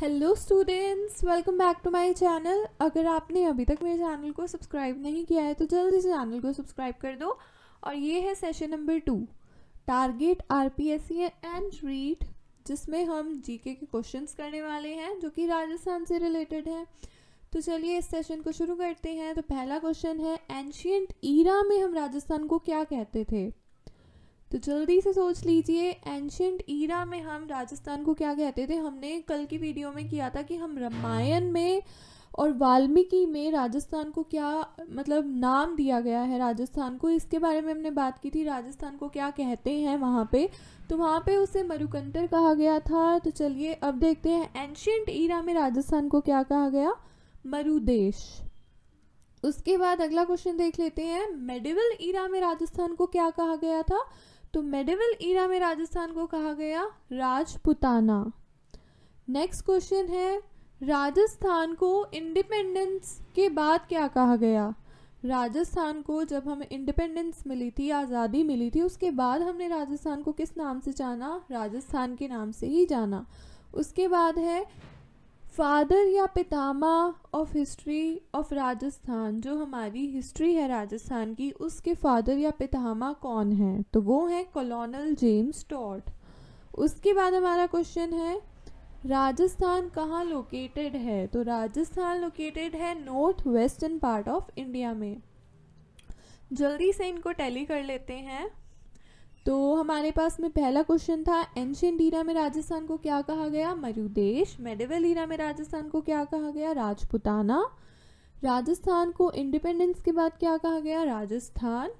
hello students welcome back to my channel अगर आपने अभी तक मेरे चैनल को सब्सक्राइब नहीं किया है तो जल्दी से चैनल को सब्सक्राइब कर दो और ये है session number two target RPSC and read जिसमें हम जीके के क्वेश्चंस करने वाले हैं जो कि राजस्थान से रिलेटेड हैं तो चलिए इस सेशन को शुरू करते हैं तो पहला क्वेश्चन है एंशियंट ईरा में हम राजस्थान को क्या कहते थे तो जल्दी से सोच लीजिए एंशंट ईरा में हम राजस्थान को क्या कहते थे हमने कल की वीडियो में किया था कि हम रामायण में और वाल्मीकि में राजस्थान को क्या मतलब नाम दिया गया है राजस्थान को इसके बारे में हमने बात की थी राजस्थान को क्या कहते हैं वहाँ पे तो वहाँ पे उसे मरुकंटर कहा गया था तो चलिए अब देखते हैं एंशंट ईरा में राजस्थान को क्या कहा गया मरुदेश उसके बाद अगला क्वेश्चन देख लेते हैं मेडिवल ईरा में राजस्थान को क्या कहा गया था तो मेडिवल ईरा में राजस्थान को कहा गया राजपुताना नेक्स्ट क्वेश्चन है राजस्थान को इंडिपेंडेंस के बाद क्या कहा गया राजस्थान को जब हमें इंडिपेंडेंस मिली थी आज़ादी मिली थी उसके बाद हमने राजस्थान को किस नाम से जाना राजस्थान के नाम से ही जाना उसके बाद है फादर या पितामा ऑफ हिस्ट्री ऑफ राजस्थान जो हमारी हिस्ट्री है राजस्थान की उसके फादर या पितामा कौन हैं तो वो हैं कॉलोनल जेम्स टॉट उसके बाद हमारा क्वेश्चन है राजस्थान कहाँ लोकेटेड है तो राजस्थान लोकेटेड है north western part of India में जल्दी से इनको टैली कर लेते हैं तो हमारे पास में पहला क्वेश्चन था एंशियंट हीरा में राजस्थान को क्या कहा गया मरुदेश मेडिवल हीरा में राजस्थान को क्या कहा गया राजपुताना राजस्थान को इंडिपेंडेंस के बाद क्या कहा गया राजस्थान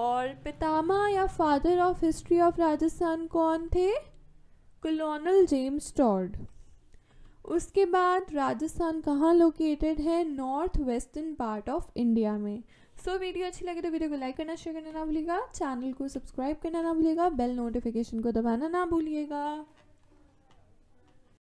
और पितामा या father of history of Rajasthan कौन थे कलोनल जेम्स टॉर्ड उसके बाद राजस्थान कहाँ लोकेटेड है north western part of India में सो so, वीडियो अच्छी लगे तो वीडियो को लाइक करना शेयर करना ना भूलिएगा चैनल को सब्सक्राइब करना ना भूलिएगा बेल नोटिफिकेशन को दबाना ना भूलिएगा